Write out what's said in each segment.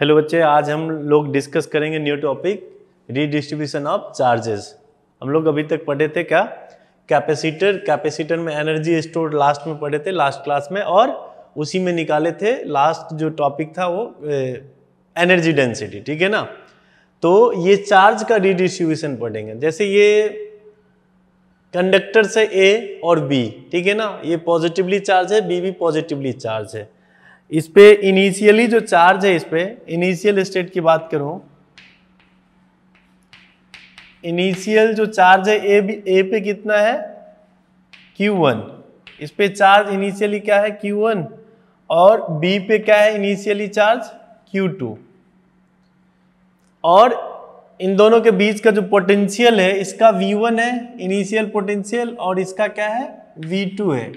hello बच्चे आज हम लोग डिस्कस करेंगे new topic redistribution of charges हम लोग अभी तक पढ़े थे क्या कैपेसिटर कैपेसिटर में एनर्जी स्टोर लास्ट में पढ़े थे लास्ट क्लास में और उसी में निकाले थे लास्ट जो टॉपिक था वो एनर्जी डेंसिटी ठीक है ना तो ये चार्ज का रीडिस्ट्रीब्यूशन पढ़ेंगे जैसे ये कंडक्टर से ए और बी ठीक है ना ये पॉजिटिवली चार्ज है बी भी पॉजिटिवली चार्ज है इस पे इनिशियली जो चार्ज है इस पे इनिशियल स्टेट की बात करूं इनिशियल जो चार्ज है ए बी ए पे कितना है Q1 इस पे चार्ज इनिशियली क्या है Q1 और B पे क्या है इनिशियली चार्ज Q2 और इन दोनों के बीच का जो पोटेंशियल है इसका V1 है इनिशियल पोटेंशियल और इसका क्या है V2 है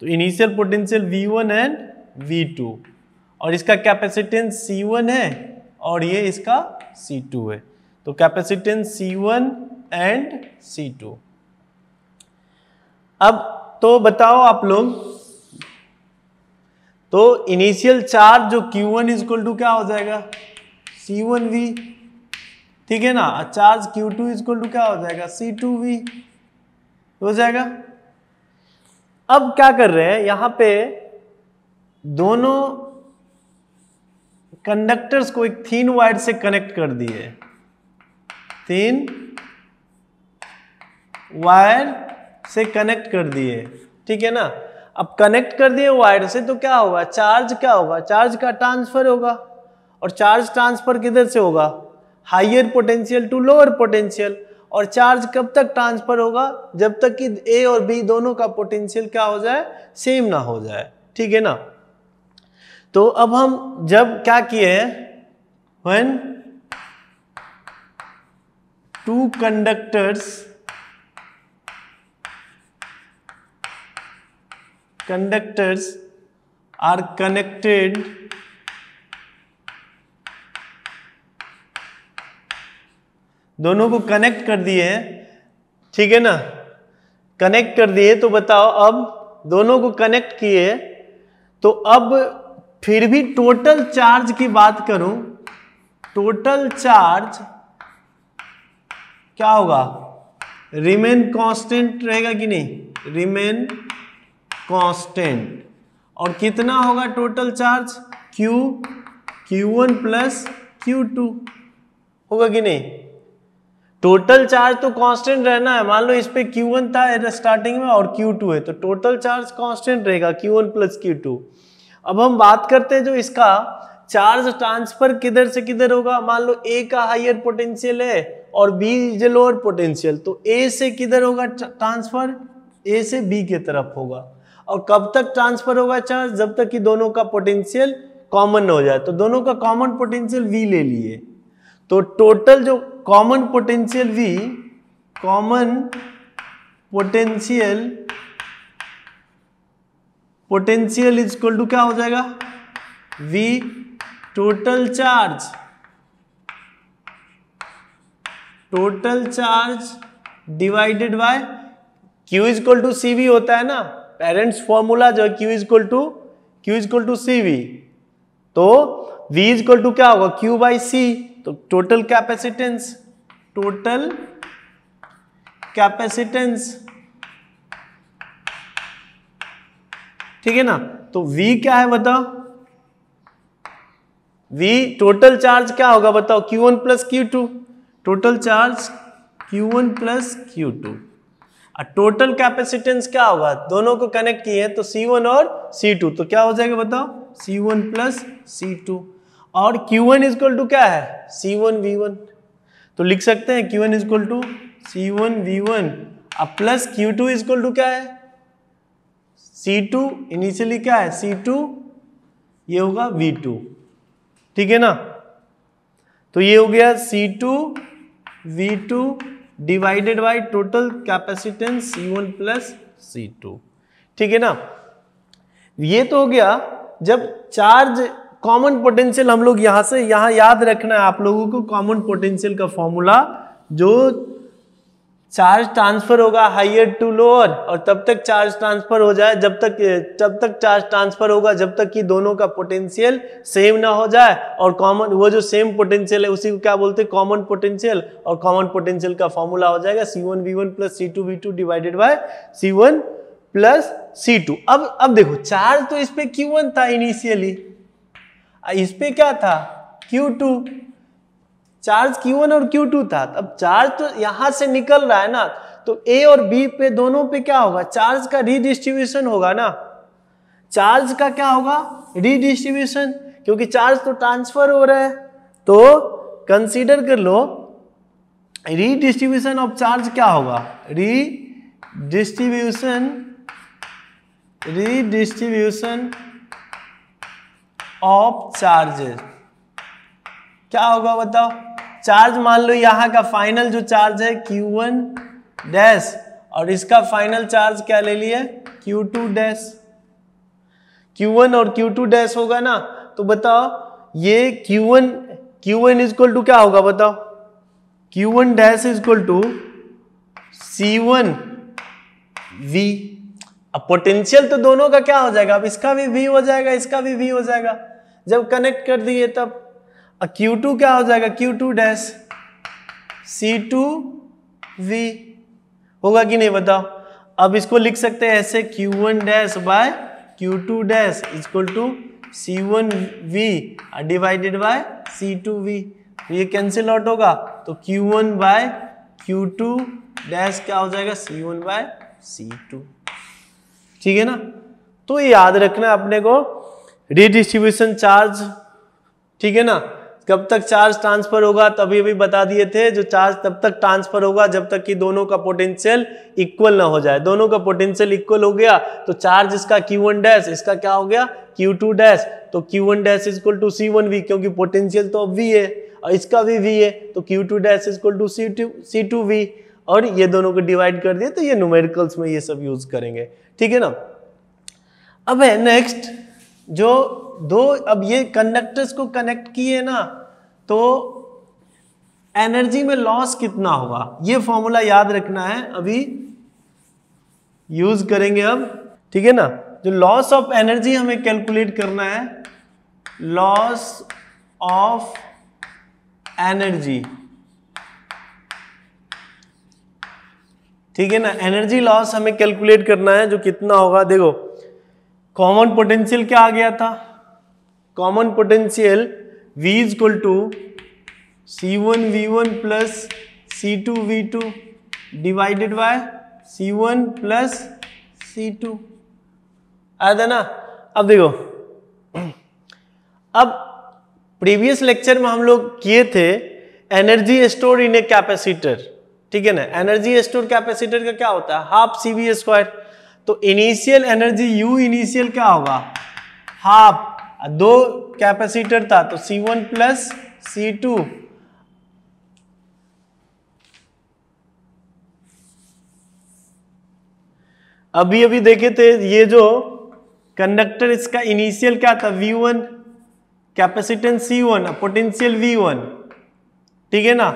तो initial potential V1 and V2 और इसका कैपेसिटेंस C1 है और ये इसका C2 है तो कैपेसिटेंस C1 एंड C2 अब तो बताओ आप लोग तो इनिशियल चार्ज जो Q1 वन इज टू क्या हो जाएगा V ठीक है ना charge Q2 two is to क्या हो जाएगा V हो जाएगा अब क्या कर रहे हैं यहां पे दोनों कंडक्टर्स को एक थीन वायर से कनेक्ट कर दिए तीन वायर से कनेक्ट कर दिए ठीक है ना अब कनेक्ट कर दिए वायर से तो क्या होगा चार्ज क्या होगा चार्ज का ट्रांसफर होगा और चार्ज ट्रांसफर किधर से होगा higher potential to lower potential और चार्ज कब तक ट्रांसफर होगा जब तक कि ए और बी दोनों का पोटेंशियल क्या हो जाए सेम ना हो जाए ठीक है ना तो अब हम जब क्या किए when two conductors conductors are connected दोनों को कनेक्ट कर दिए ठीक है ना कनेक्ट कर दिए तो बताओ अब दोनों को कनेक्ट किए तो अब फिर भी टोटल चार्ज की बात करूं टोटल चार्ज क्या होगा रिमेन कांस्टेंट रहेगा कि नहीं रिमेन कांस्टेंट और कितना होगा total charge Q Q1 one plus Q होगा कि नहीं टोटल चार्ज तो कांस्टेंट रहना है मान लो इस पे Q1 था स्टार्टिंग में और Q2 है तो टोटल चार्ज कांस्टेंट रहेगा Q1 वन प्लस क्यू अब हम बात करते हैं जो इसका चार्ज ट्रांसफर किधर से किधर होगा मान लो ए का हाइयर पोटेंशियल है और B is A lower potential तो ए से किधर होगा ट्रांसफर ए से बी की तरफ होगा और कब तक ट्रांसफर होगा चार्ज जब तक कि दोनों का पोटेंशियल कॉमन हो जाए तो दोनों का कॉमन पोटेंशियल वी ले लिए तो टोटल जो common potential V common potential potential is equal to क्या हो जाएगा V total charge total charge divided by Q is equal to C होता है ना पेरेंट्स फॉर्मूला जो है Q is equal to Q is equal to C तो V is equal to क्या होगा Q बाई सी तो टोटल कैपेसिटेंस टोटल कैपेसिटेंस ठीक है ना तो V क्या है बताओ V टोटल चार्ज क्या होगा बताओ Q1 one plus Q total charge Q1 one plus Q और टोटल कैपेसिटेंस क्या होगा दोनों को कनेक्ट किए तो C1 और C2 तो क्या हो जाएगा बताओ C1 वन प्लस सी और Q1 वन इजक्वल टू क्या है C1 V1 तो लिख सकते हैं Q1 one is equal to C one V one और plus Q two is equal to क्या है सी टू इनिशियली क्या है सी टू ये होगा वी टू ठीक है ना तो ये हो गया C two V two divided by total capacitance C one plus C two ठीक है ना ये तो हो गया जब चार्ज कॉमन पोटेंशियल हम लोग यहां से यहां याद रखना है आप लोगों को कॉमन पोटेंशियल का फॉर्मूला जो चार्ज ट्रांसफर होगा हाइयर टू लोअर और तब तक चार्ज ट्रांसफर हो जाए जब तक तब तक चार्ज ट्रांसफर होगा जब तक कि दोनों का पोटेंशियल सेम ना हो जाए और कॉमन वो जो सेम पोटेंशियल है उसी को क्या बोलते हैं कॉमन पोटेंशियल और कॉमन पोटेंशियल का फॉर्मूला हो जाएगा C one V one plus C two V two divided by C one plus C two अब अब देखो चार्ज तो इस पे क्यू वन था इनिशियली इस पे क्या था क्यू टू चार्ज Q1 और Q2 था अब चार्ज तो यहां से निकल रहा है ना तो A और B पे दोनों पे क्या होगा चार्ज का रीडिस्ट्रीब्यूशन होगा ना चार्ज का क्या होगा रीडिस्ट्रीब्यूशन क्योंकि चार्ज तो ट्रांसफर हो रहा है तो कंसीडर कर लो रीडिस्ट्रीब्यूशन ऑफ चार्ज क्या होगा रीडिस्ट्रीब्यूशन रीडिस्ट्रीब्यूशन ऑफ चार्जेस क्या होगा बताओ चार्ज मान लो यहाँ का फाइनल जो चार्ज है वन डैश और इसका फाइनल चार्ज क्या ले लिए टू डैश वन और क्यू टू डैश होगा ना तो बताओ ये Q1 Q1 इजक्वल टू क्या होगा बताओ Q one dash is equal to one V अब पोटेंशियल तो दोनों का क्या हो जाएगा अब इसका भी वी हो जाएगा इसका भी वी हो जाएगा जब कनेक्ट कर दिए तब क्यू टू क्या हो जाएगा Q two dash C two V होगा कि नहीं बताओ अब इसको लिख सकते हैं ऐसे Q one dash by Q two dash is equal to C one V divided by C two V ये कैंसिल आउट होगा तो Q one by Q two dash क्या हो जाएगा C one by C two ठीक है ना तो याद रखना अपने को रिडिस्ट्रीब्यूशन चार्ज ठीक है ना कब तक चार्ज ट्रांसफर होगा तभी अभी बता दिए थे जो चार्ज तब तक ट्रांसफर होगा जब तक कि दोनों का पोटेंशियल इक्वल ना हो जाए दोनों का पोटेंशियल इक्वल हो गया तो चार्ज इसका Q1 डैश इसका क्या हो गया Q2 डैश तो Q1 dash is equal to C1 V क्योंकि पोटेंशियल तो अब वी है और इसका भी वी है तो Q2 dash is equal to C two V और ये दोनों को डिवाइड कर दिए तो ये न्यूमेरिकल्स में ये सब यूज करेंगे ठीक है ना अब है नेक्स्ट जो दो अब ये कंडक्टर्स को कनेक्ट किए ना तो एनर्जी में लॉस कितना होगा ये फॉर्मूला याद रखना है अभी यूज करेंगे अब ठीक है ना जो लॉस ऑफ एनर्जी हमें कैलकुलेट करना है लॉस ऑफ एनर्जी ठीक है ना एनर्जी लॉस हमें कैलकुलेट करना है जो कितना होगा देखो कॉमन पोटेंशियल क्या आ गया था common potential v is equal to C one V one plus C two V two divided by C one plus C two आया था ना अब देखो अब प्रीवियस लेक्चर में हम लोग किए थे energy store in a capacitor ठीक है ना एनर्जी स्टोर कैपेसिटर का क्या होता है हाफ सी स्क्वायर तो इनिशियल एनर्जी यू इनिशियल क्या होगा हाफ दो कैपेसिटर था तो C1 one plus C to अभी अभी देखे थे ये जो कंडक्टर इसका इनिशियल क्या था V1 one capacitance C one potential V1 ठीक है ना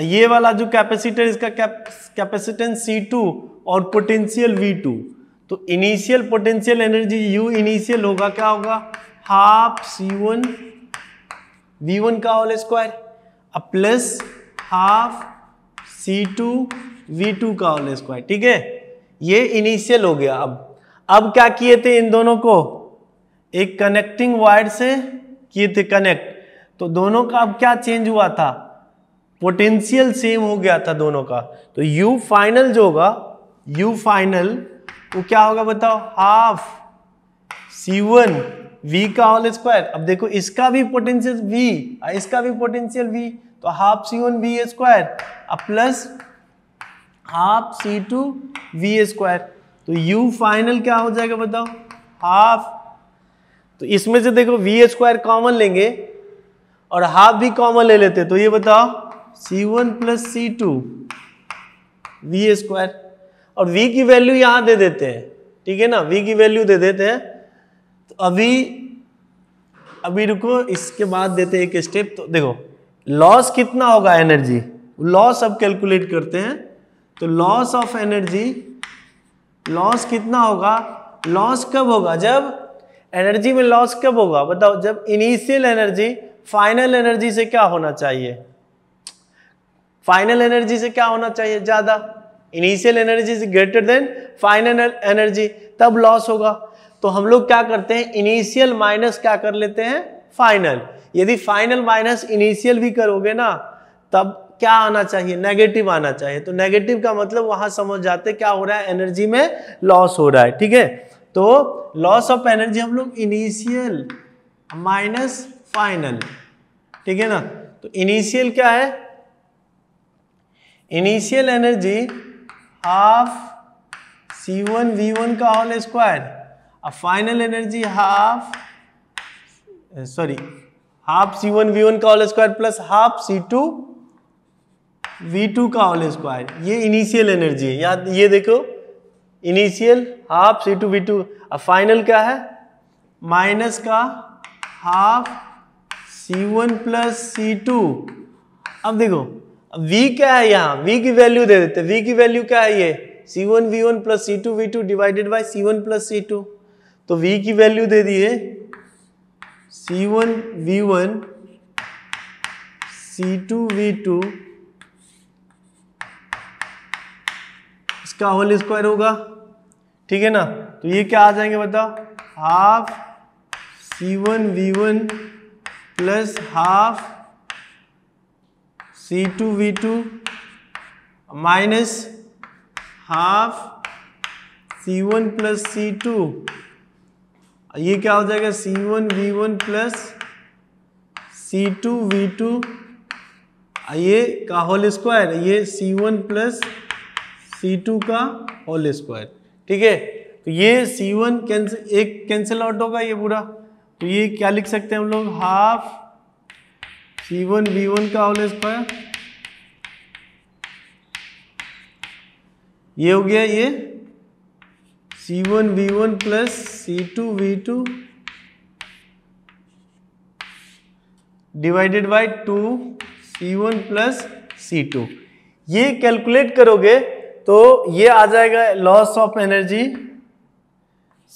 ये वाला जो कैपेसिटर इसका कैपेसिटेंस C2 और पोटेंशियल V2 तो initial potential energy U initial होगा क्या होगा half C one V one का whole square plus half C two V two का होल स्क्वायर ठीक है ये इनिशियल हो गया अब अब क्या किए थे इन दोनों को एक कनेक्टिंग वायर से किए थे कनेक्ट तो दोनों का अब क्या चेंज हुआ था पोटेंशियल सेम हो गया था दोनों का तो U फाइनल जो होगा U फाइनल वो क्या होगा बताओ हाफ C1 v का होल स्क्वायर अब देखो इसका भी पोटेंशियल v इसका भी पोटेंशियल v तो half C one V square अब plus half C two V square तो u फाइनल क्या हो जाएगा बताओ हाफ तो इसमें से देखो वी स्क्वायर कॉमन लेंगे और हाफ भी कॉमन ले लेते तो ये बताओ C one plus C two V square और v की वैल्यू यहां दे देते हैं ठीक है ना v की वैल्यू दे देते हैं अभी अभी रुको इसके बाद देते एक स्टेप तो देखो लॉस कितना होगा एनर्जी लॉस अब कैलकुलेट करते हैं तो लॉस ऑफ एनर्जी लॉस कितना होगा लॉस कब होगा जब एनर्जी में लॉस कब होगा बताओ जब इनिशियल एनर्जी फाइनल एनर्जी से क्या होना चाहिए फाइनल एनर्जी से क्या होना चाहिए ज़्यादा initial energy is greater than final energy तब लॉस होगा तो हम लोग क्या करते हैं इनिशियल माइनस क्या कर लेते हैं फाइनल यदि फाइनल माइनस इनिशियल भी करोगे ना तब क्या आना चाहिए नेगेटिव आना चाहिए तो नेगेटिव का मतलब वहां समझ जाते क्या हो रहा है एनर्जी में लॉस हो रहा है ठीक है तो लॉस ऑफ एनर्जी हम लोग इनिशियल माइनस फाइनल ठीक है ना तो इनिशियल क्या है initial energy half C one V one का whole square final energy half sorry half C one V one का all square plus half C two V two का ऑल स्क्वायर ये इनिशियल एनर्जी है याद ये देखो initial half C two V two अब final क्या है माइनस का half C one plus C two अब देखो अब v क्या है यहाँ v की वैल्यू दे देते v की वैल्यू क्या है ये C one V one plus C two V two divided by C one plus C two तो v की वैल्यू दे दिए C one V one C two V two इसका होल स्क्वायर होगा ठीक है ना तो ये क्या आ जाएंगे बताओ half C one V one plus half C two V two minus half C one plus C two ये क्या हो जाएगा C one V one plus C two V two ये का होल स्क्वायर ये C one plus C two का whole square ठीक है तो ये सी वन कैंसिल एक कैंसिल आउट होगा ये पूरा तो ये क्या लिख सकते हैं हम लोग half C one V one का होल स्क्वायर ये हो गया ये C one V one plus C two V two divided by two C one plus C two ये कैलकुलेट करोगे तो ये आ जाएगा loss of energy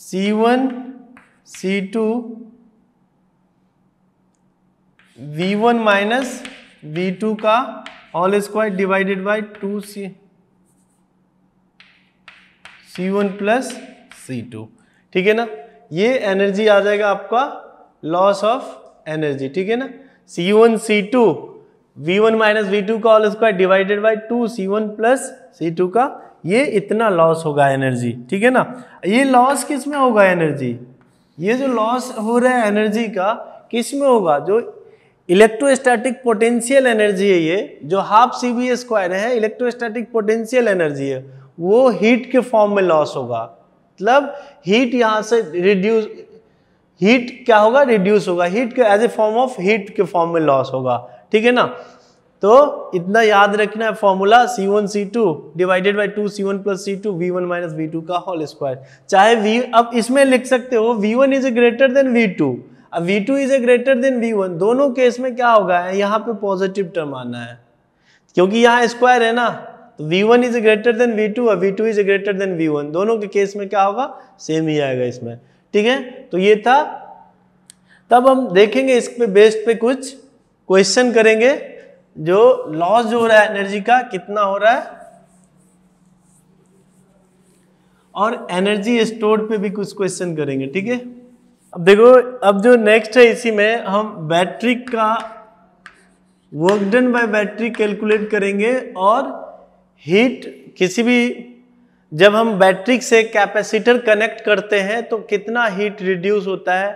C one C two V one minus V two का all square divided by two C C one plus C two ठीक है ना ये एनर्जी आ जाएगा आपका लॉस ऑफ एनर्जी ठीक है ना C one C two V one minus V two का all square divided by two C one plus C two का ये इतना लॉस होगा एनर्जी ठीक है ना ये लॉस किस में होगा एनर्जी ये जो लॉस हो रहा है एनर्जी का किस में होगा जो इलेक्ट्रोस्टैटिक पोटेंशियल एनर्जी है ये जो हाफ सी बी स्क्वायर है इलेक्ट्रोस्टैटिक पोटेंशियल एनर्जी है वो हीट के फॉर्म में लॉस होगा मतलब हीट यहाँ से रिड्यूस हीट क्या होगा रिड्यूस होगा हीट के as a form of heat के फॉर्म में लॉस होगा ठीक है ना तो इतना याद रखना है formula C one C two divided by two C one plus C two V one minus V two का होल स्क्वायर चाहे वी अब इसमें लिख सकते हो V one is a greater than V two अब V two is a greater than V one दोनों case में क्या होगा यहाँ पे पॉजिटिव टर्म आना है क्योंकि यहाँ स्क्वायर है ना v1 is greater then v2 और v2 is greater then v1 दोनों के केस में क्या होगा सेम ही आएगा इसमें ठीक है तो ये था तब हम देखेंगे इस पे बेस्ड पे कुछ क्वेश्चन करेंगे जो लॉस जो हो रहा है एनर्जी का कितना हो रहा है और एनर्जी स्टोर पे भी कुछ क्वेश्चन करेंगे ठीक है अब देखो अब जो नेक्स्ट है इसी में हम बैटरी का work done by battery calculate करेंगे और हीट किसी भी जब हम बैटरी से कैपेसिटर कनेक्ट करते हैं तो कितना हीट रिड्यूस होता है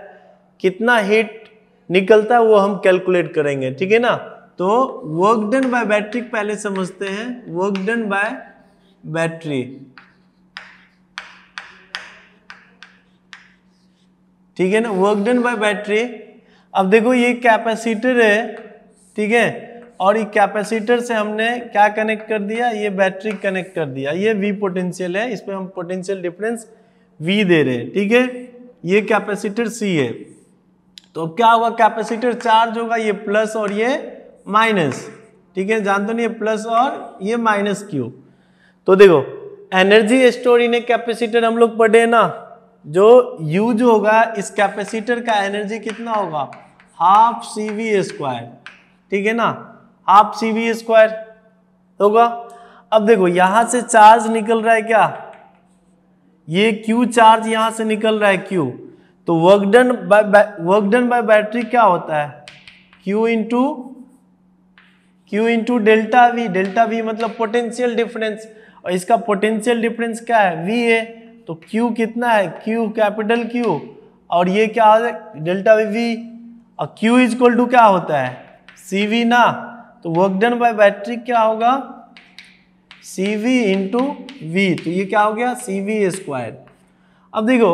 कितना हीट निकलता है वो हम कैलकुलेट करेंगे ठीक है ना तो वर्क डन बाय बैटरी पहले समझते हैं वर्क डन बाय बैटरी ठीक है ना वर्क डन बाय बैटरी अब देखो ये कैपेसिटर है ठीक है और ये कैपेसिटर से हमने क्या कनेक्ट कर दिया ये बैटरी कनेक्ट कर दिया ये वी पोटेंशियल है इस पर हम पोटेंशियल डिफरेंस वी दे रहे हैं ठीक है ये कैपेसिटर सी है तो अब क्या होगा कैपेसिटर चार्ज होगा ये प्लस और ये माइनस ठीक है जानते नहीं ये प्लस और ये माइनस क्यू तो देखो एनर्जी स्टोर इन कैपेसिटर हम लोग पढ़े ना जो यूज होगा इस कैपेसिटर का एनर्जी कितना होगा हाफ सी वी स्क्वायर ठीक है ना हाफ सी वी स्क्वायर होगा अब देखो यहां से चार्ज निकल रहा है क्या ये क्यू चार्ज यहां से निकल रहा है क्यू तो work done by work done by battery क्या होता है Q into Q into delta V delta V मतलब पोटेंशियल डिफरेंस और इसका पोटेंशियल डिफरेंस क्या है वी है तो क्यू कितना है क्यू कैपिटल क्यू और ये क्या है डेल्टा वी वी और क्यू इज इक्वल टू क्या होता है सी वी ना तो वर्क डन बाय बैटरी क्या होगा सी वी इंटू वी तो ये क्या हो गया सी वी स्क्वायर अब देखो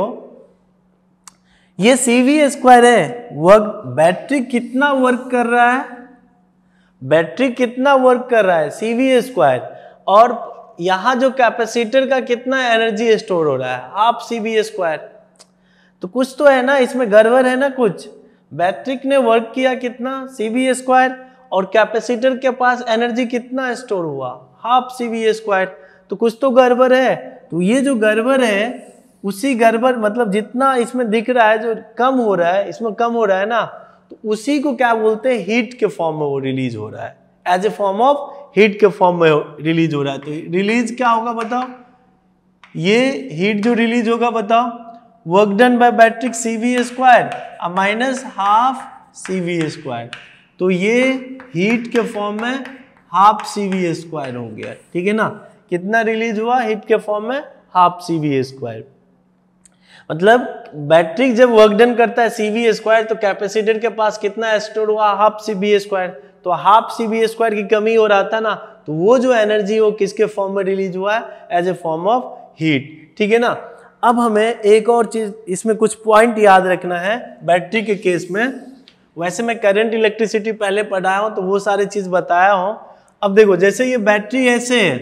ये सी वी स्क्वायर है वर्क बैटरी कितना वर्क कर रहा है बैटरी कितना वर्क कर रहा है सी वी स्क्वायर और यहां जो कैपेसिटर का कितना एनर्जी स्टोर हो रहा है आप सी वी स्क्वायर तो कुछ तो है ना इसमें गड़बड़ है ना कुछ बैटरी ने वर्क किया कितना सी वी स्क्वायर और कैपेसिटर के पास एनर्जी कितना स्टोर हुआ हाफ सी वी स्क्वायर तो कुछ तो गड़बड़ है तो ये जो गड़बड़ है उसी गड़बड़ मतलब जितना इसमें दिख रहा है जो कम हो रहा है इसमें कम हो रहा है ना तो उसी को क्या बोलते हैं हीट के फॉर्म में वो रिलीज हो रहा है as a form of heat के फॉर्म में रिलीज हो रहा है तो रिलीज क्या होगा बताओ ये हीट जो रिलीज होगा बताओ work done by battery C V square minus half C V square तो ये हीट के फॉर्म में हाफ सी वी स्क्वायर हो गया ठीक है ना कितना रिलीज हुआ हीट के फॉर्म में हाफ सी वी स्क्वायर मतलब बैटरी जब वर्क डन करता है सी वी स्क्वायर तो कैपेसिटर के पास कितना स्टोर हुआ हाफ सी बी स्क्वायर तो हाफ सी बी स्क्वायर की कमी हो रहा था ना तो वो जो एनर्जी वो किसके फॉर्म में रिलीज हुआ है as a form of heat ठीक है ना अब हमें एक और चीज इसमें कुछ पॉइंट याद रखना है बैटरी के केस में वैसे मैं करंट इलेक्ट्रिसिटी पहले पढ़ाया हूँ तो वो सारी चीज़ बताया हूँ अब देखो जैसे ये बैटरी ऐसे है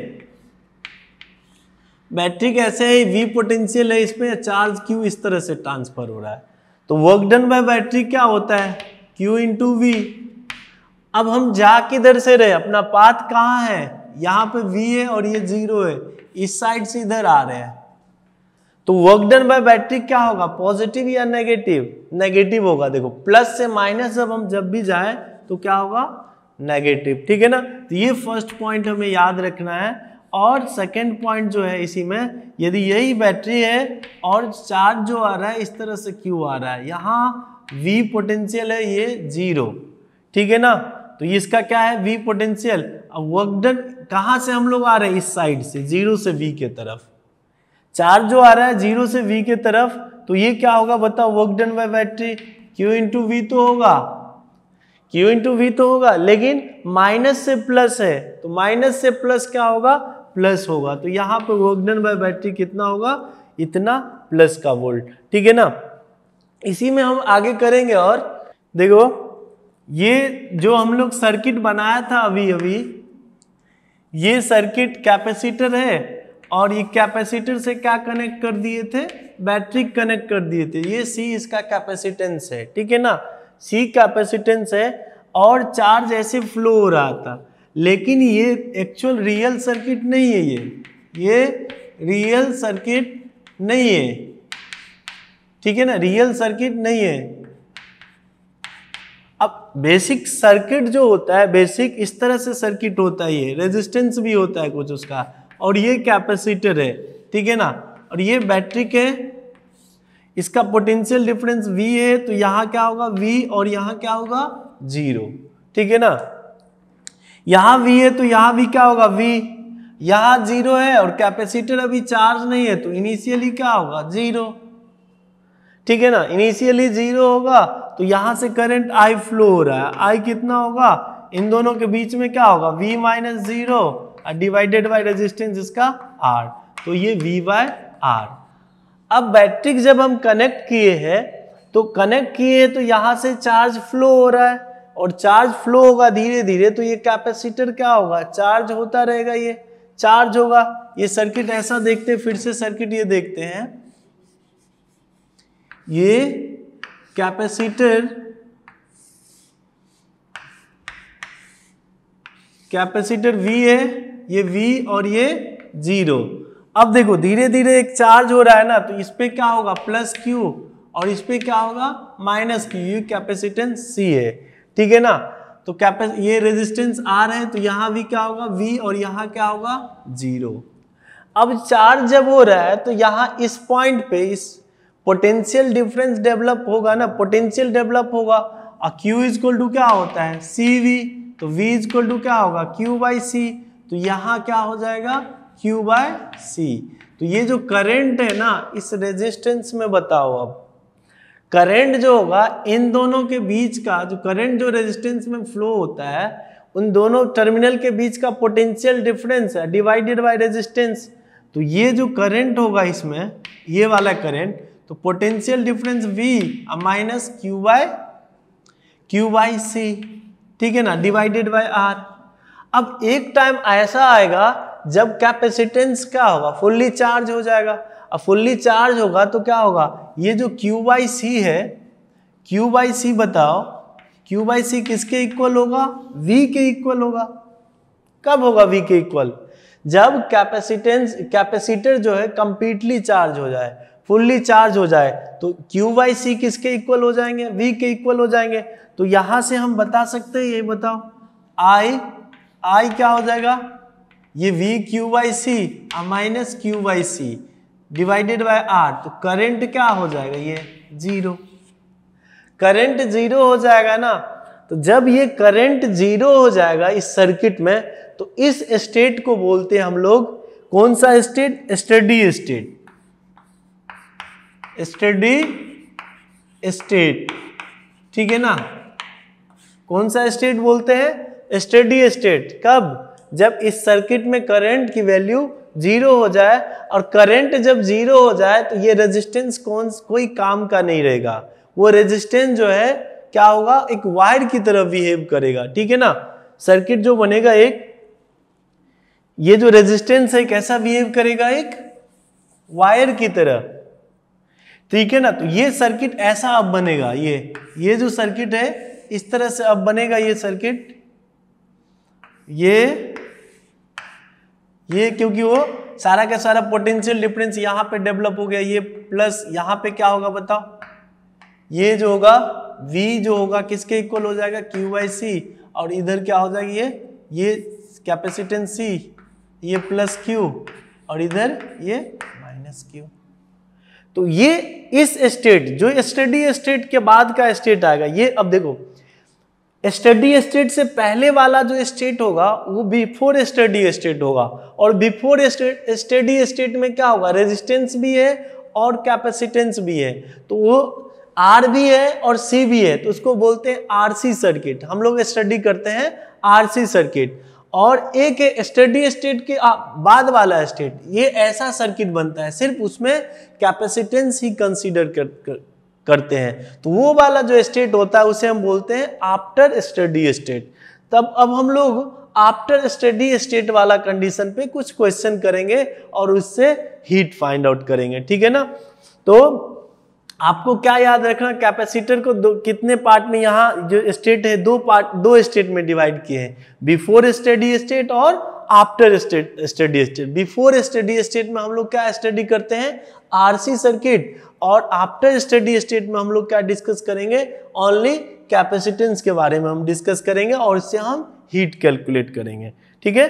बैटरी कैसे है वी पोटेंशियल है इसमें चार्ज क्यू इस तरह से ट्रांसफर हो रहा है तो वर्क डन बाय बैटरी क्या होता है क्यू टू वी अब हम जा किधर से रहे अपना पाथ कहाँ है यहाँ पे वी है और ये जीरो है इस साइड से इधर आ रहे हैं तो वर्क डन बाय बैटरी क्या होगा पॉजिटिव या नेगेटिव नेगेटिव होगा देखो प्लस से माइनस जब हम जब भी जाए तो क्या होगा नेगेटिव ठीक है ना तो ये फर्स्ट पॉइंट हमें याद रखना है और सेकंड पॉइंट जो है इसी में यदि यही बैटरी है और चार्ज जो आ रहा है इस तरह से क्यू आ रहा है यहाँ वी पोटेंशियल है ये जीरो ठीक है ना तो इसका क्या है वी पोटेंशियल अब वर्कडन कहाँ से हम लोग आ रहे हैं इस साइड से जीरो से वी के तरफ चार्ज जो आ रहा है जीरो से वी के तरफ तो ये क्या होगा बताओ work done by battery Q into V तो होगा क्यू इंटू वी तो होगा लेकिन माइनस से प्लस है तो माइनस से प्लस क्या होगा प्लस होगा तो यहाँ पर वर्क डन बाय बैटरी कितना होगा इतना प्लस का वोल्ट ठीक है ना इसी में हम आगे करेंगे और देखो ये जो हम लोग सर्किट बनाया था अभी अभी ये सर्किट कैपेसिटर है और ये कैपेसिटर से क्या कनेक्ट कर दिए थे बैटरी कनेक्ट कर दिए थे ये सी इसका कैपेसिटेंस है ठीक है ना सी कैपेसिटेंस है और चार्ज ऐसे फ्लो हो रहा था लेकिन ये एक्चुअल रियल सर्किट नहीं है ये ये रियल सर्किट नहीं है ठीक है ना रियल सर्किट नहीं है अब बेसिक सर्किट जो होता है बेसिक इस तरह से सर्किट होता ही है रेजिस्टेंस भी होता है कुछ उसका और ये कैपेसिटर है ठीक है ना और ये बैटरी के इसका पोटेंशियल डिफरेंस V है तो यहाँ क्या होगा V और यहाँ क्या होगा जीरो ठीक है ना यहाँ V है तो यहाँ भी क्या होगा V यहाँ जीरो है और कैपेसिटर अभी चार्ज नहीं है तो इनिशियली क्या होगा जीरो ठीक है ना इनिशियली जीरो होगा तो यहाँ से करंट I फ्लो हो रहा है I कितना होगा इन दोनों के बीच में क्या होगा V minus zero divided by resistance इसका आर तो ये वी बाय आर अब बैटरी जब हम कनेक्ट किए हैं तो कनेक्ट किए हैं तो यहां से चार्ज फ्लो हो रहा है और चार्ज फ्लो होगा धीरे धीरे तो ये कैपेसिटर क्या होगा चार्ज होता रहेगा ये चार्ज होगा ये सर्किट ऐसा देखते फिर से सर्किट ये देखते हैं ये कैपेसिटर कैपेसिटर वी है ये v और ये जीरो अब देखो धीरे धीरे एक चार्ज हो रहा है ना तो इस पर क्या होगा प्लस q और इस पर क्या होगा माइनस क्यू ये कैपेसिटेंस सी है ठीक है ना तो कैपेस ये रेजिस्टेंस रहे हैं तो यहाँ भी क्या होगा v और यहाँ क्या होगा जीरो अब चार्ज जब हो रहा है तो यहाँ इस पॉइंट पे इस पोटेंशियल डिफरेंस डेवलप होगा ना पोटेंशियल डेवलप होगा और इज इजक्वल टू क्या होता है सी वी तो इज इजक्वल टू क्या होगा क्यू बाई सी तो यहां क्या हो जाएगा Q बाय सी तो ये जो करंट है ना इस रेजिस्टेंस में बताओ अब करंट जो होगा इन दोनों के बीच का जो करंट जो रेजिस्टेंस में फ्लो होता है उन दोनों टर्मिनल के बीच का पोटेंशियल डिफरेंस है डिवाइडेड बाय रेजिस्टेंस तो ये जो करंट होगा इसमें ये वाला करंट तो potential difference V minus Q by Q by C ठीक है ना डिवाइडेड बाय आर अब एक टाइम ऐसा आएगा जब कैपेसिटेंस क्या होगा फुल्ली चार्ज हो जाएगा अब फुल्ली चार्ज होगा तो क्या होगा ये जो क्यू बाई सी है क्यू बाई सी बताओ क्यू बाई सी किसके इक्वल होगा V के इक्वल होगा कब होगा वी के इक्वल जब कैपेसिटेंस कैपेसिटर जो है कंप्लीटली चार्ज हो जाए फुल्ली चार्ज हो जाए तो क्यू बाई सी किसके इक्वल हो जाएंगे वी के इक्वल हो जाएंगे तो यहां से हम बता सकते हैं ये बताओ आई आई क्या हो जाएगा ये वी क्यू बाई सी और minus Q by C divided by R तो करंट क्या हो जाएगा ये जीरो करंट जीरो हो जाएगा ना तो जब ये करंट जीरो हो जाएगा इस सर्किट में तो इस स्टेट को बोलते हैं हम लोग कौन सा state steady state steady state ठीक है ना कौन सा स्टेट बोलते हैं स्टडी स्टेट कब जब इस सर्किट में करंट की वैल्यू जीरो हो जाए और करंट जब जीरो हो जाए तो ये रेजिस्टेंस कौन कोई काम का नहीं रहेगा वो रेजिस्टेंस जो है क्या होगा एक वायर की तरह बिहेव करेगा ठीक है ना सर्किट जो बनेगा एक ये जो रेजिस्टेंस है कैसा बिहेव करेगा एक वायर की तरह ठीक है ना तो ये सर्किट ऐसा अब बनेगा ये ये जो सर्किट है इस तरह से अब बनेगा ये सर्किट ये ये क्योंकि वो सारा का सारा पोटेंशियल डिफरेंस यहां पे डेवलप हो गया ये प्लस यहां पे क्या होगा बताओ ये जो होगा v जो होगा किसके इक्वल हो जाएगा q बाई सी और इधर क्या हो जाएगा ये ये कैपेसिटेंस c ये प्लस q और इधर ये माइनस q तो ये इस स्टेट जो स्टडी स्टेट के बाद का स्टेट आएगा ये अब देखो स्टडी स्टेट से पहले वाला जो स्टेट होगा वो बिफोर स्टडी स्टेट होगा और बिफोर स्टडी स्टेट में क्या होगा रेजिस्टेंस भी है और कैपेसिटेंस भी है तो वो आर भी है और सी भी है तो उसको बोलते हैं आरसी सर्किट हम लोग स्टडी करते हैं आरसी सर्किट और एक स्टडी स्टेट के बाद वाला स्टेट ये ऐसा सर्किट बनता है सिर्फ उसमें कैपेसिटेंस ही कंसीडर कर, कर करते हैं तो वो वाला जो स्टेट होता है उसे हम बोलते हैं आफ्टर स्टडी स्टेट तब अब हम लोग आफ्टर स्टडी स्टेट वाला कंडीशन पे कुछ क्वेश्चन करेंगे और उससे हीट फाइंड आउट करेंगे ठीक है ना तो आपको क्या याद रखना कैपेसिटर को दो कितने पार्ट में यहाँ जो स्टेट है दो पार्ट दो स्टेट में डिवाइड किए हैं बिफोर स्टडी स्टेट और after state steady state before steady state में हम लोग क्या स्टडी करते हैं आरसी सर्किट और आफ्टर स्टडी स्टेट में हम लोग क्या डिस्कस करेंगे ओनली कैपेसिटेंस के बारे में हम डिस्कस करेंगे और इससे हम हीट कैलकुलेट करेंगे ठीक है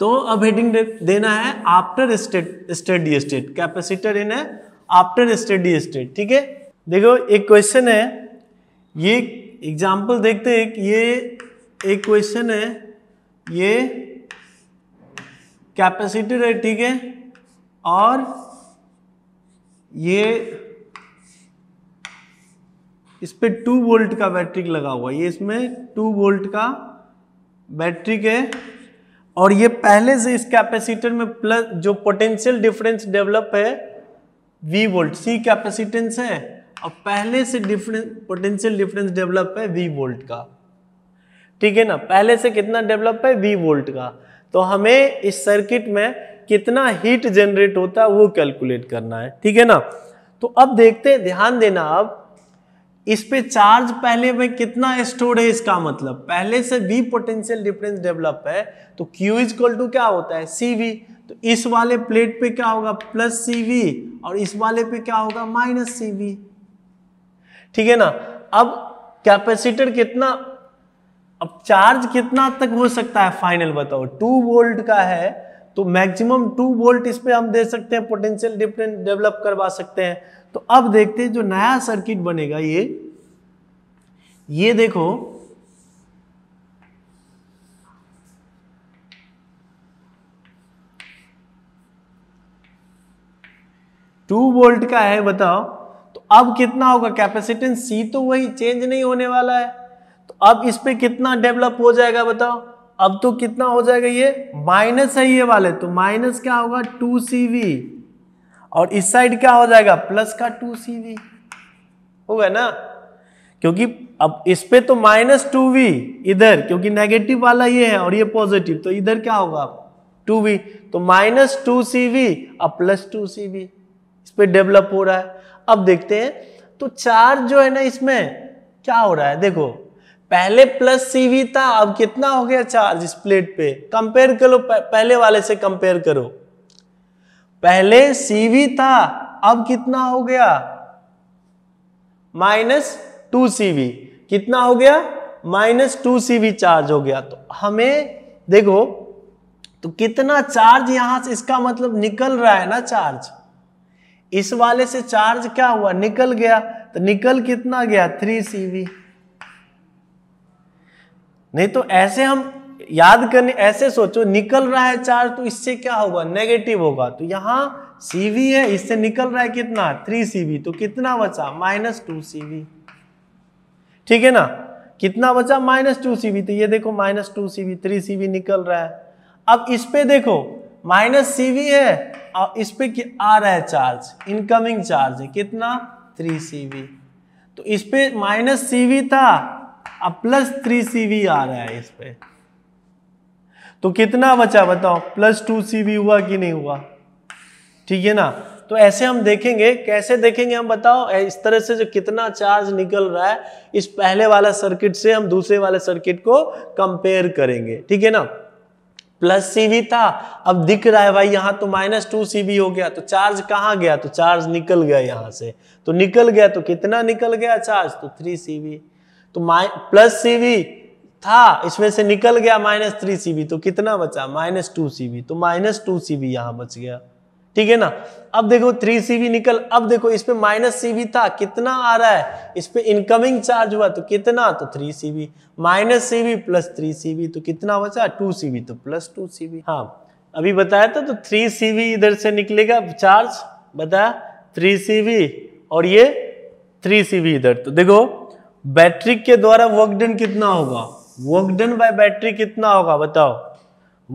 तो अब हेडिंग देना है after state steady state capacitor in है आफ्टर स्टडी स्टेट ठीक है देखो एक क्वेश्चन है ये एग्जाम्पल देखते हैं ये एक क्वेश्चन है ये कैपेसिटर है ठीक है और ये इस पर टू वोल्ट का बैटरी लगा हुआ ये इसमें टू वोल्ट का बैटरी है और ये पहले से इस कैपेसिटर में प्लस जो पोटेंशियल डिफरेंस डेवलप है वी वोल्ट सी कैपेसिटेंस है और पहले से डिफरेंस पोटेंशियल डिफरेंस डेवलप है वी वोल्ट का ठीक है ना पहले से कितना डेवलप है वी वोल्ट का तो हमें इस सर्किट में कितना हीट जनरेट होता है वो कैलकुलेट करना है ठीक है ना तो अब देखते हैं ध्यान देना अब इस पे चार्ज पहले में कितना स्टोर है इसका मतलब पहले से वी पोटेंशियल डिफरेंस डेवलप है तो क्यू इज इक्वल टू क्या होता है सी वी तो इस वाले प्लेट पे क्या होगा प्लस सी वी और इस वाले पे क्या होगा माइनस सी वी ठीक है ना अब कैपेसिटर कितना अब चार्ज कितना तक हो सकता है फाइनल बताओ टू वोल्ट का है तो मैक्सिमम टू वोल्ट इस पर हम दे सकते हैं पोटेंशियल डिफरेंस डेवलप करवा सकते हैं तो अब देखते हैं जो नया सर्किट बनेगा ये ये देखो टू वोल्ट का है बताओ तो अब कितना होगा कैपेसिटेंस सी तो वही चेंज नहीं होने वाला है तो अब इस पर कितना डेवलप हो जाएगा बताओ अब तो कितना हो जाएगा ये माइनस है ये वाले तो माइनस क्या होगा टू सी वी और इस साइड क्या हो जाएगा प्लस का टू सी वी हो गया ना क्योंकि अब इस पे तो माइनस टू वी इधर क्योंकि नेगेटिव वाला ये है और ये पॉजिटिव तो इधर क्या होगा टू वी तो माइनस टू सी वी अब प्लस टू सी वी इस पर डेवलप हो रहा है अब देखते हैं तो चार्ज जो है ना इसमें क्या हो रहा है देखो पहले प्लस सीवी था अब कितना हो गया चार्ज इस प्लेट पे कंपेयर करो पहले वाले से कंपेयर करो पहले सीवी था अब कितना हो गया माइनस टू सीवी कितना हो गया माइनस टू सीवी चार्ज हो गया तो हमें देखो तो कितना चार्ज यहां से इसका मतलब निकल रहा है ना चार्ज इस वाले से चार्ज क्या हुआ निकल गया तो निकल कितना गया थ्री सीवी नहीं तो ऐसे हम याद करने ऐसे सोचो निकल रहा है चार्ज तो इससे क्या होगा नेगेटिव होगा तो यहाँ सी है इससे निकल रहा है कितना थ्री सी तो कितना बचा माइनस टू सीवी ठीक है ना कितना बचा माइनस टू सीवी तो ये देखो minus two CV three CV निकल रहा है अब इस पे देखो माइनस सीवी है और इस पे आ रहा है चार्ज इनकमिंग चार्ज है कितना थ्री सीवी तो इस पे माइनस सीवी था अब प्लस थ्री सी वी आ रहा है इस पे तो कितना बचा बताओ प्लस टू सी वी हुआ कि नहीं हुआ ठीक है ना तो ऐसे हम देखेंगे कैसे देखेंगे हम बताओ इस तरह से जो कितना चार्ज निकल रहा है इस पहले वाला सर्किट से हम दूसरे वाले सर्किट को कंपेयर करेंगे ठीक है ना प्लस सीवी था अब दिख रहा है भाई यहाँ तो माइनस टू सीवी हो गया तो चार्ज कहाँ गया तो चार्ज निकल गया यहाँ से तो निकल गया तो कितना निकल गया चार्ज तो थ्री सीवी तो माइ प्लस सी था इसमें से निकल गया माइनस थ्री सी तो कितना बचा माइनस टू सी तो माइनस टू सी बी यहाँ बच गया ठीक है ना अब देखो थ्री सी निकल अब देखो इस पे माइनस सी था कितना आ रहा है इस पे इनकमिंग चार्ज हुआ तो कितना तो three C B minus C B plus three C तो कितना बचा टू सी तो प्लस टू सी हाँ अभी बताया था तो थ्री सी इधर से निकलेगा चार्ज बताया थ्री सी और ये थ्री सी इधर तो देखो बैटरी के द्वारा वर्क डन कितना होगा वर्क डन बाय बैटरी कितना होगा बताओ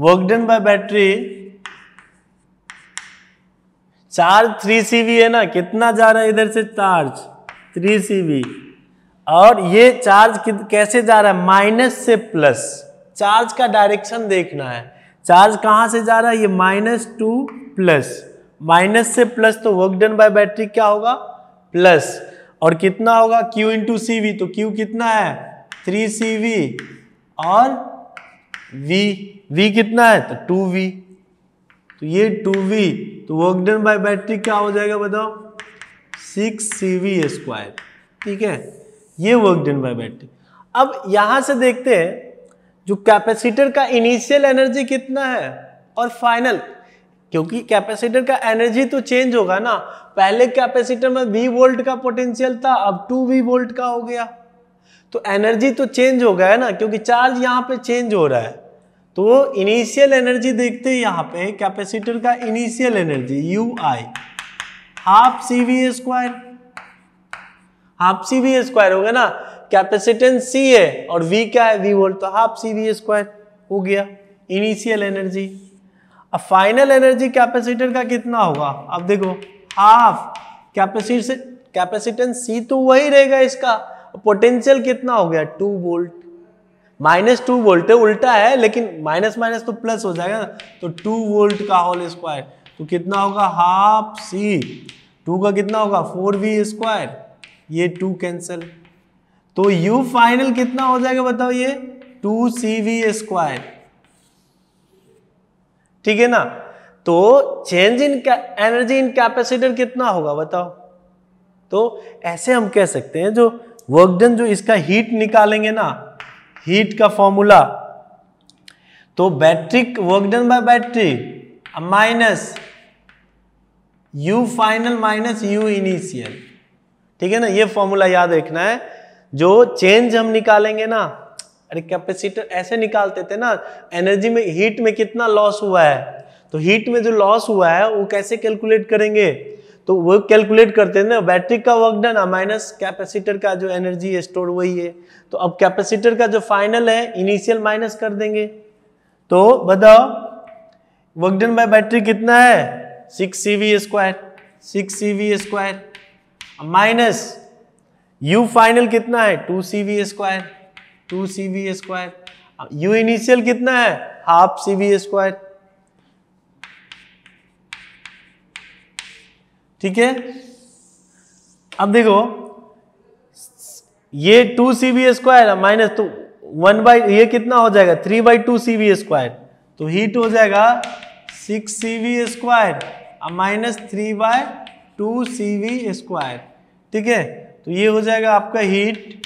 work done by battery charge three CB है ना कितना जा रहा है इधर से चार्ज थ्री सीबी और ये चार्ज कैसे जा रहा है माइनस से प्लस चार्ज का डायरेक्शन देखना है चार्ज कहां से जा रहा है ये माइनस टू प्लस माइनस से प्लस तो वर्क डन बाय बैटरी क्या होगा प्लस और कितना होगा Q इंटू सी तो Q कितना है थ्री सी वी और V V कितना है तो टू वी तो ये टू वी तो वर्क डन बाय बैटरी क्या हो जाएगा बताओ सिक्स सी वी स्क्वायर ठीक है ये वर्क डन बाय बैटरी अब यहां से देखते हैं जो कैपेसिटर का इनिशियल एनर्जी कितना है और फाइनल क्योंकि कैपेसिटर का एनर्जी तो चेंज होगा ना पहले कैपेसिटर में वी वोल्ट का पोटेंशियल था अब टू वी वोल्ट का हो गया तो एनर्जी तो चेंज हो गया है ना क्योंकि चार्ज यहाँ पे चेंज हो रहा है तो इनिशियल एनर्जी देखते हैं यहाँ पे कैपेसिटर का initial energy U I half C V square half C V square हो गया ना कैपेसिटेंस सी है और वी क्या है वी वोल्ट तो हाफ सी वी स्क्वायर हो गया इनिशियल एनर्जी अब फाइनल एनर्जी कैपेसिटर का कितना होगा अब देखो हाफ कैपेसिटर कैपेसिटेंस सी तो वही रहेगा इसका पोटेंशियल कितना हो गया two volt minus two volt है उल्टा है लेकिन माइनस माइनस तो प्लस हो जाएगा ना तो टू वोल्ट का होल स्क्वायर तो कितना होगा हाफ सी टू का कितना होगा फोर वी स्क्वायर ये टू कैंसिल तो यू फाइनल कितना हो जाएगा बताओ ये टू सी वी स्क्वायर ठीक है ना तो change in energy in capacitor कितना होगा बताओ तो ऐसे हम कह सकते हैं जो वर्क डन जो इसका हीट निकालेंगे ना हीट का फॉर्मूला तो battery work done by battery minus U final minus U initial ठीक है ना ये फॉर्मूला याद रखना है जो चेंज हम निकालेंगे ना अरे कैपेसिटर ऐसे निकालते थे ना एनर्जी में हीट में कितना लॉस हुआ है तो हीट में जो लॉस हुआ है वो कैसे कैलकुलेट करेंगे तो वो कैलकुलेट करते हैं ना बैटरी का वर्क डन माइनस कैपेसिटर का जो एनर्जी है स्टोर वही है तो अब कैपेसिटर का जो फाइनल है इनिशियल माइनस कर देंगे तो बताओ वर्क डन बाय बैटरी कितना है six C V square six C V square minus U final कितना है two C V square two C V square U initial कितना है हाफ सी वी स्क्वायर ठीक है अब देखो ये two C V square minus two one by ये कितना हो जाएगा three by two C V square तो हीट हो जाएगा सिक्स सी वी स्क्वायर और minus three by two C V square ठीक है तो ये हो जाएगा आपका heat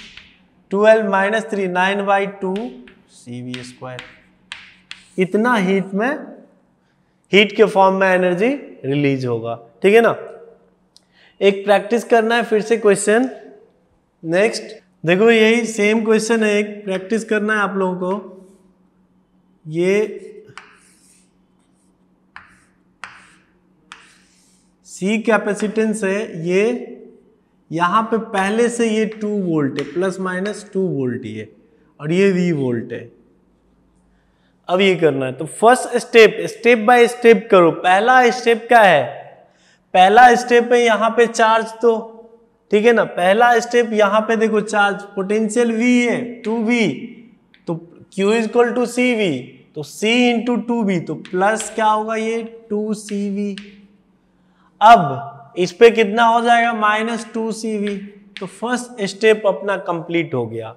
twelve minus three nine by two C V square इतना हीट में हीट के फॉर्म में एनर्जी रिलीज होगा ठीक है ना एक प्रैक्टिस करना है फिर से क्वेश्चन नेक्स्ट देखो यही सेम क्वेश्चन है एक प्रैक्टिस करना है आप लोगों को ये सी कैपेसिटेंस है ये यहाँ पे पहले से ये टू वोल्ट है प्लस माइनस टू वोल्ट ही है और ये वी वोल्ट है अब ये करना है तो first step step by step करो पहला स्टेप क्या है पहला स्टेप है यहाँ पे चार्ज तो ठीक है ना पहला स्टेप यहाँ पे देखो चार्ज पोटेंशियल वी है टू वी तो Q is equal to C V तो C इंटू टू वी तो प्लस क्या होगा ये टू सी वी अब इस पे कितना हो जाएगा माइनस टू सी वी तो फर्स्ट स्टेप अपना कंप्लीट हो गया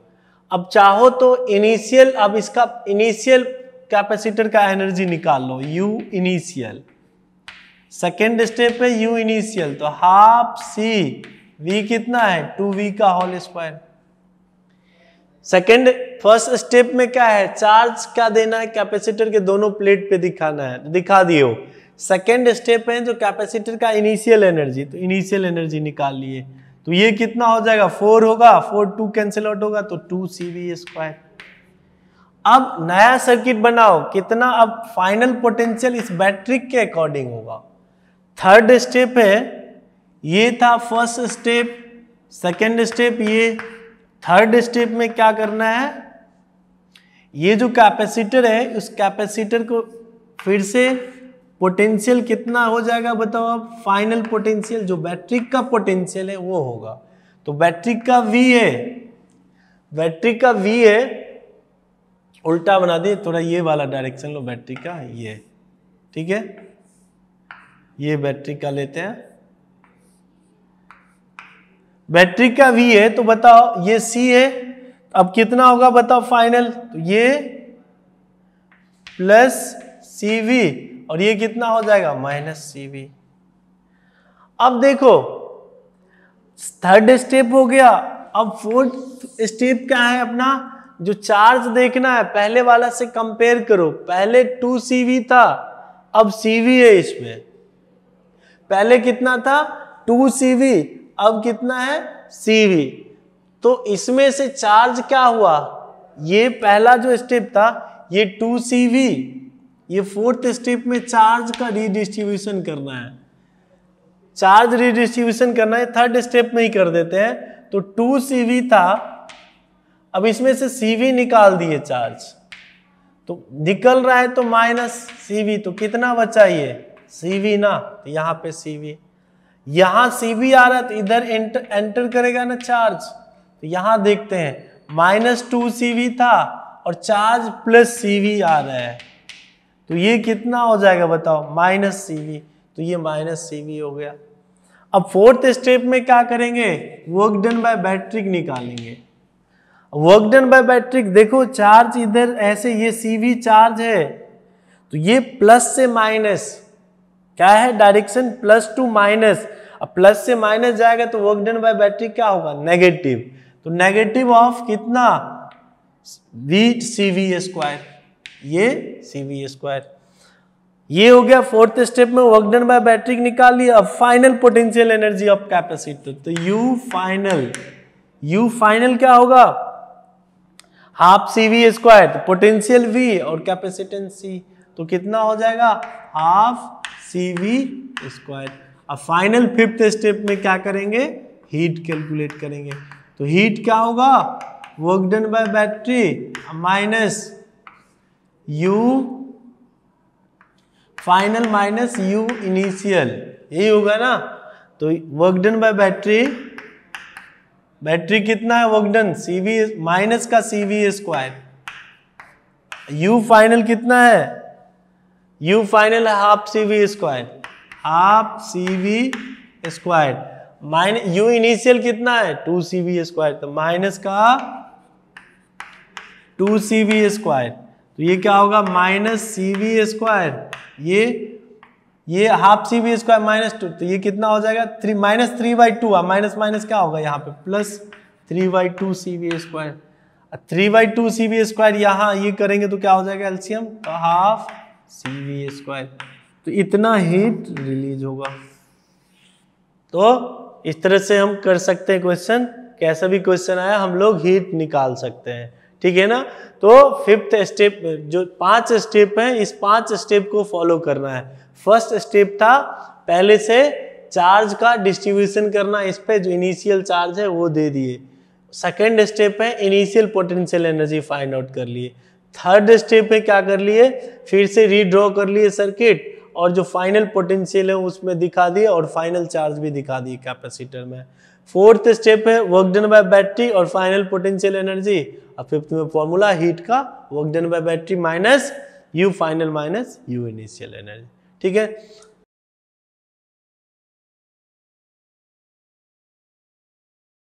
अब चाहो तो इनिशियल अब इसका इनिशियल कैपेसिटर का एनर्जी निकाल लो यू इनिशियल सेकेंड स्टेप है यू इनिशियल तो हाफ सी वी कितना है टू वी का whole square second first step में क्या है चार्ज क्या देना है कैपेसिटर के दोनों प्लेट पे दिखाना है दिखा दिए सेकेंड स्टेप है जो कैपेसिटर का इनिशियल एनर्जी तो इनिशियल एनर्जी निकाल लिए तो ये कितना हो जाएगा फोर होगा फोर टू कैंसिल आउट होगा तो टू सी वी स्क्वायर अब नया सर्किट बनाओ कितना अब फाइनल पोटेंशियल इस बैटरी के अकॉर्डिंग होगा थर्ड स्टेप है ये था फर्स्ट स्टेप सेकेंड स्टेप ये थर्ड स्टेप में क्या करना है ये जो कैपेसिटर है उस कैपेसिटर को फिर से पोटेंशियल कितना हो जाएगा बताओ आप फाइनल पोटेंशियल जो बैटरी का पोटेंशियल है वो होगा तो बैटरी का वी है बैटरी का वी है उल्टा बना दिए थोड़ा ये वाला डायरेक्शन लो बैटरी का ये ठीक है ये बैटरी का लेते हैं बैटरी का वी है तो बताओ ये सी है अब कितना होगा बताओ फाइनल तो ये प्लस सी वी और ये कितना हो जाएगा माइनस सी बी अब देखो थर्ड स्टेप हो गया अब फोर्थ स्टेप क्या है अपना जो चार्ज देखना है पहले वाला से कंपेयर करो पहले टू सीवी था अब सीवी है इसमें पहले कितना था टू सीवी अब कितना है सीवी तो इसमें से चार्ज क्या हुआ ये पहला जो स्टेप था ये टू सीवी ये फोर्थ स्टेप में चार्ज का रीडिस्ट्रीब्यूशन करना है चार्ज रीडिस्ट्रीब्यूशन करना है थर्ड स्टेप में ही कर देते हैं तो टू सी था अब इसमें से सी निकाल दिए चार्ज तो निकल रहा है तो माइनस सी तो कितना बचा ये सी ना तो यहाँ पे सीवी यहां सी आ रहा है तो इधर एंटर एंटर करेगा ना चार्ज तो यहां देखते हैं माइनस टू सी था और चार्ज प्लस सी आ रहा है तो ये कितना हो जाएगा बताओ माइनस सी तो ये माइनस सी हो गया अब फोर्थ स्टेप में क्या करेंगे वर्क डन बाय बैट्रिक निकालेंगे वर्क डन बाय बैट्रिक देखो चार्ज इधर ऐसे ये सी चार्ज है तो ये प्लस से माइनस क्या है डायरेक्शन प्लस टू माइनस अब प्लस से माइनस जाएगा तो वर्क डन बाय बैट्रिक क्या होगा नेगेटिव तो नेगेटिव ऑफ कितना वी सी स्क्वायर ये सी वी स्क्वायर ये हो गया फोर्थ स्टेप में वर्क डन बाय बैटरी निकाल लिया अब final potential energy of capacitor तो यू फाइनल यू फाइनल क्या होगा हाफ सी वी स्क्वायर तो पोटेंशियल वी और कैपेसिटेंस सी तो कितना हो जाएगा हाफ सी वी स्क्वायर अब फाइनल फिफ्थ स्टेप में क्या करेंगे हीट कैलकुलेट करेंगे तो हीट क्या होगा work done by battery minus u final minus U initial यही होगा ना तो work done by battery battery कितना है वर्क डन सीवी माइनस का सीवी स्क्वायर यू फाइनल कितना है यू फाइनल है half V square half C V square minus U initial कितना है टू सी वी स्क्वायर तो माइनस का टू सी वी स्क्वायर तो ये क्या होगा माइनस सी वी स्क्वायर ये ये half C V square minus two तो ये कितना हो जाएगा three minus three by two minus minus क्या होगा यहाँ पे plus three by two C V square three by two C V square यहाँ ये करेंगे तो क्या हो जाएगा एल्सियम तो हाफ सी वी स्क्वायर तो इतना हीट रिलीज होगा तो इस तरह से हम कर सकते हैं क्वेश्चन कैसा भी क्वेश्चन आया हम लोग हीट निकाल सकते हैं ठीक है ना तो फिफ्थ स्टेप जो पांच स्टेप है इस पांच स्टेप को फॉलो करना है फर्स्ट स्टेप था पहले से चार्ज का डिस्ट्रीब्यूशन करना इस पे जो इनिशियल चार्ज है वो दे दिए सेकेंड स्टेप है initial potential energy find out कर लिए थर्ड स्टेप है क्या कर लिए फिर से रीड्रॉ कर लिए सर्किट और जो फाइनल पोटेंशियल है उसमें दिखा दिए और फाइनल चार्ज भी दिखा दिए कैपेसिटर में फोर्थ स्टेप है वर्क डन बाय बैटरी और फाइनल पोटेंशियल एनर्जी और फिफ्थ में फॉर्मूला हीट का work done by battery minus U final minus U initial energy ठीक है